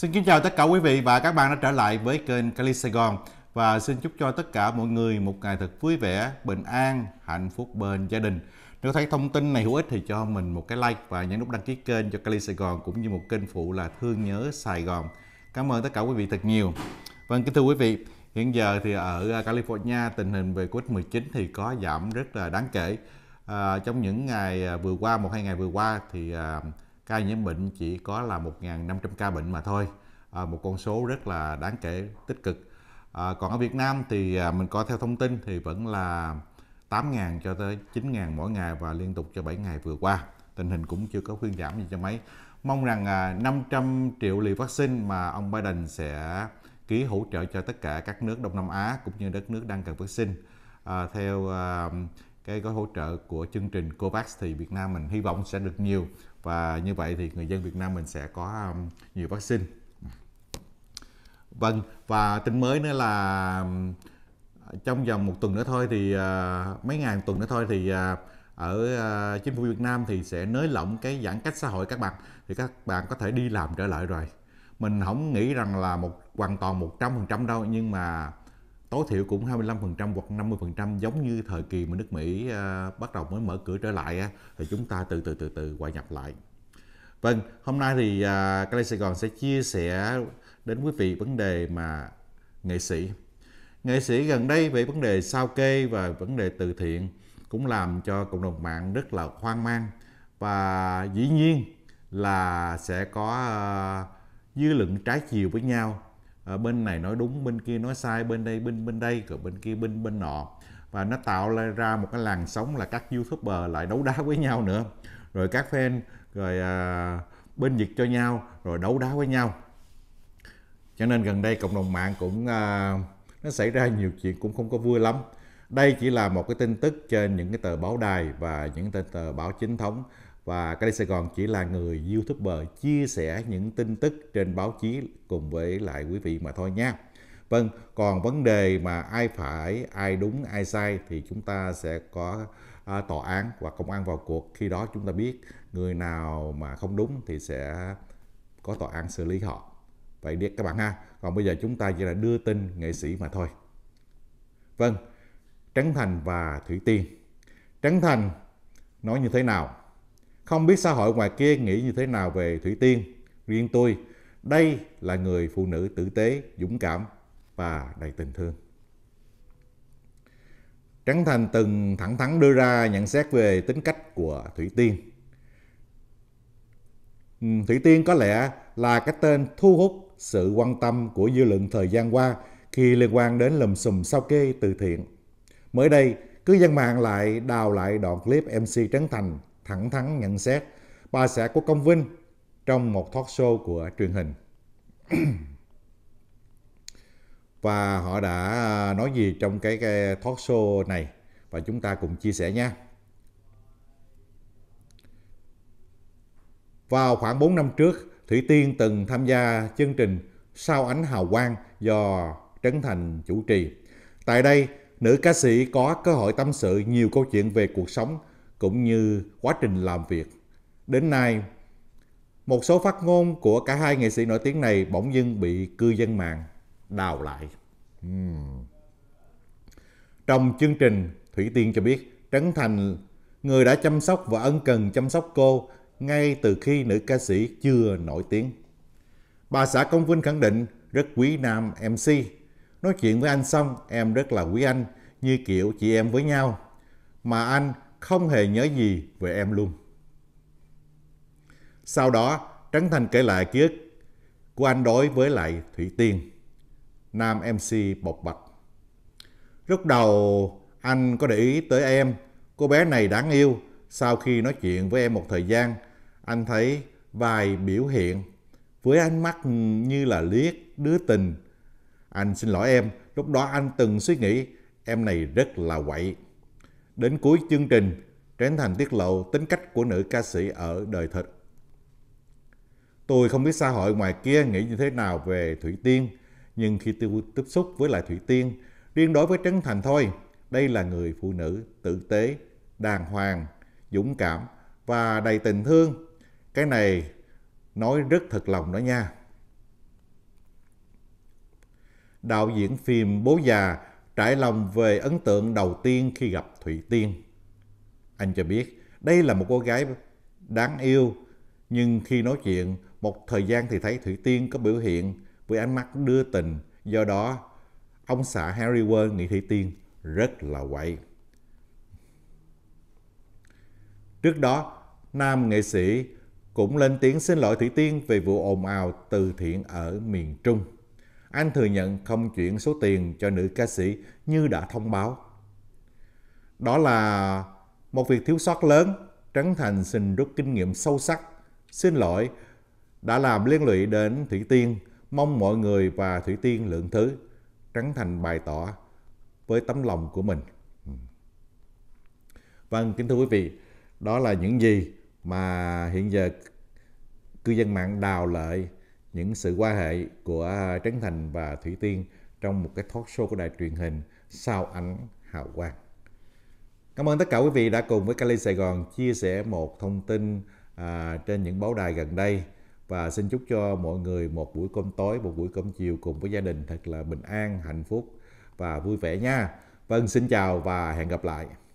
Xin kính chào tất cả quý vị và các bạn đã trở lại với kênh Cali Sài Gòn và xin chúc cho tất cả mọi người một ngày thật vui vẻ, bình an, hạnh phúc bên gia đình. Nếu thấy thông tin này hữu ích thì cho mình một cái like và nhấn nút đăng ký kênh cho Cali Sài Gòn cũng như một kênh phụ là Thương Nhớ Sài Gòn. Cảm ơn tất cả quý vị thật nhiều. Vâng, kính thưa quý vị, hiện giờ thì ở California tình hình về Covid-19 thì có giảm rất là đáng kể. À, trong những ngày vừa qua, một hai ngày vừa qua thì à, ca nhiễm bệnh chỉ có là 1.500 ca bệnh mà thôi à, một con số rất là đáng kể tích cực à, còn ở Việt Nam thì à, mình có theo thông tin thì vẫn là 8.000 cho tới 9.000 mỗi ngày và liên tục cho 7 ngày vừa qua tình hình cũng chưa có khuyên giảm gì cho mấy mong rằng à, 500 triệu liều vaccine mà ông Biden sẽ ký hỗ trợ cho tất cả các nước Đông Nam Á cũng như đất nước đang cần vaccine à, theo à, cái gói hỗ trợ của chương trình Covax thì Việt Nam mình hy vọng sẽ được nhiều và như vậy thì người dân Việt Nam mình sẽ có um, nhiều vaccine vâng và tin mới nữa là um, trong vòng một tuần nữa thôi thì à, mấy ngàn tuần nữa thôi thì à, ở à, chính phủ Việt Nam thì sẽ nới lỏng cái giãn cách xã hội các bạn thì các bạn có thể đi làm trở lại rồi mình không nghĩ rằng là một hoàn toàn 100% đâu nhưng mà tối thiểu cũng 25% hoặc 50% giống như thời kỳ mà nước Mỹ à, bắt đầu mới mở cửa trở lại à, thì chúng ta từ từ từ từ hòa nhập lại. Vâng, hôm nay thì à, Cali Sài Gòn sẽ chia sẻ đến quý vị vấn đề mà nghệ sĩ. Nghệ sĩ gần đây về vấn đề sao kê và vấn đề từ thiện cũng làm cho cộng đồng mạng rất là hoang mang và dĩ nhiên là sẽ có à, dư luận trái chiều với nhau à, bên này nói đúng bên kia nói sai bên đây bên bên đây rồi bên kia bên bên nọ và nó tạo ra một cái làn sóng là các youtuber lại đấu đá với nhau nữa rồi các fan rồi à, bên dịch cho nhau rồi đấu đá với nhau cho nên gần đây cộng đồng mạng cũng à, nó xảy ra nhiều chuyện cũng không có vui lắm đây chỉ là một cái tin tức trên những cái tờ báo đài và những tờ, tờ báo chính thống và Cali Sài Gòn chỉ là người youtuber chia sẻ những tin tức trên báo chí cùng với lại quý vị mà thôi nha. Vâng, còn vấn đề mà ai phải, ai đúng, ai sai thì chúng ta sẽ có à, tòa án và công an vào cuộc. Khi đó chúng ta biết người nào mà không đúng thì sẽ có tòa án xử lý họ. Vậy biết các bạn ha. Còn bây giờ chúng ta chỉ là đưa tin nghệ sĩ mà thôi. Vâng, Trấn Thành và Thủy Tiên. Trấn Thành nói như thế nào? Không biết xã hội ngoài kia nghĩ như thế nào về Thủy Tiên, riêng tôi, đây là người phụ nữ tử tế, dũng cảm và đầy tình thương. Trấn Thành từng thẳng thắn đưa ra nhận xét về tính cách của Thủy Tiên. Ừ, Thủy Tiên có lẽ là cái tên thu hút sự quan tâm của dư luận thời gian qua khi liên quan đến lùm xùm sao kê từ thiện. Mới đây, cứ dân mạng lại đào lại đoạn clip MC Trấn Thành thẳng thắn nhận xét bà xã của công vinh trong một talk show của truyền hình và họ đã à, nói gì trong cái, cái talk show này và chúng ta cùng chia sẻ nha. Vào khoảng 4 năm trước, Thủy Tiên từng tham gia chương trình Sao ánh hào quang do Trấn Thành chủ trì. Tại đây, nữ ca sĩ có cơ hội tâm sự nhiều câu chuyện về cuộc sống, cũng như quá trình làm việc. Đến nay, một số phát ngôn của cả hai nghệ sĩ nổi tiếng này bỗng dưng bị cư dân mạng đào lại. Uhm. Trong chương trình, Thủy Tiên cho biết Trấn Thành, người đã chăm sóc và ân cần chăm sóc cô ngay từ khi nữ ca sĩ chưa nổi tiếng. Bà xã Công Vinh khẳng định rất quý nam MC. Nói chuyện với anh xong, em rất là quý anh, như kiểu chị em với nhau. Mà anh không hề nhớ gì về em luôn. Sau đó, Trấn Thành kể lại ký ức của anh đối với lại Thủy Tiên, nam MC bộc bạch. Lúc đầu, anh có để ý tới em, cô bé này đáng yêu. Sau khi nói chuyện với em một thời gian, anh thấy vài biểu hiện với ánh mắt như là liếc đứa tình. Anh xin lỗi em, lúc đó anh từng suy nghĩ em này rất là quậy. Đến cuối chương trình, Trấn Thành tiết lộ tính cách của nữ ca sĩ ở đời thực. Tôi không biết xã hội ngoài kia nghĩ như thế nào về Thủy Tiên, nhưng khi tôi tiếp xúc với lại Thủy Tiên, riêng đối với Trấn Thành thôi, đây là người phụ nữ tử tế, đàng hoàng, dũng cảm và đầy tình thương. Cái này nói rất thật lòng đó nha. Đạo diễn phim Bố già trải lòng về ấn tượng đầu tiên khi gặp Thủy Tiên. Anh cho biết đây là một cô gái đáng yêu, nhưng khi nói chuyện, một thời gian thì thấy Thủy Tiên có biểu hiện với ánh mắt đưa tình, do đó ông xã Harry Wern nghĩ Thủy Tiên rất là quậy. Trước đó, nam nghệ sĩ cũng lên tiếng xin lỗi Thủy Tiên về vụ ồn ào từ thiện ở miền Trung. Anh thừa nhận không chuyển số tiền cho nữ ca sĩ như đã thông báo. Đó là một việc thiếu sót lớn. Trấn Thành xin rút kinh nghiệm sâu sắc. Xin lỗi đã làm liên lụy đến Thủy Tiên. Mong mọi người và Thủy Tiên lượng thứ. Trấn Thành bày tỏ với tấm lòng của mình. Vâng, kính thưa quý vị, đó là những gì mà hiện giờ cư dân mạng đào lợi những sự quan hệ của Trấn Thành và Thủy Tiên trong một cái talk show của đài truyền hình Sao Ánh Hào Quang. Cảm ơn tất cả quý vị đã cùng với Cali Sài Gòn chia sẻ một thông tin à, trên những báo đài gần đây và xin chúc cho mọi người một buổi cơm tối, một buổi cơm chiều cùng với gia đình thật là bình an, hạnh phúc và vui vẻ nha. Vâng, xin chào và hẹn gặp lại.